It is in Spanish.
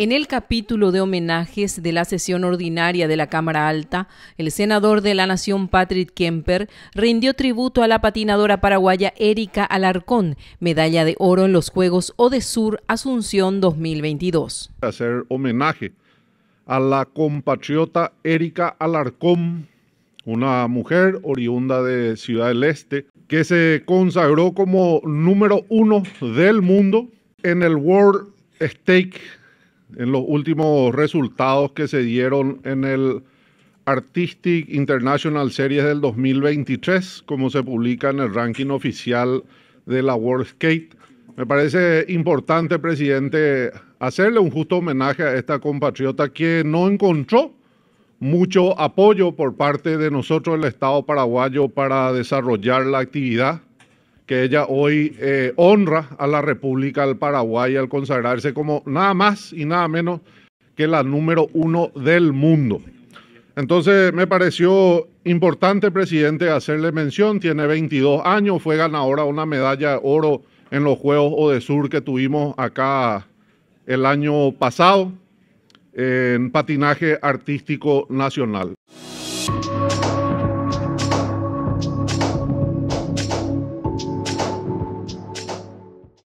En el capítulo de homenajes de la sesión ordinaria de la Cámara Alta, el senador de la Nación Patrick Kemper rindió tributo a la patinadora paraguaya Erika Alarcón, medalla de oro en los Juegos Odesur Asunción 2022. Hacer homenaje a la compatriota Erika Alarcón, una mujer oriunda de Ciudad del Este, que se consagró como número uno del mundo en el World Stake en los últimos resultados que se dieron en el Artistic International Series del 2023, como se publica en el ranking oficial de la World Skate. Me parece importante, presidente, hacerle un justo homenaje a esta compatriota que no encontró mucho apoyo por parte de nosotros, el Estado paraguayo, para desarrollar la actividad que ella hoy eh, honra a la República del Paraguay al consagrarse como nada más y nada menos que la número uno del mundo. Entonces me pareció importante, presidente, hacerle mención. Tiene 22 años, fue ganadora de una medalla de oro en los Juegos Sur que tuvimos acá el año pasado en patinaje artístico nacional.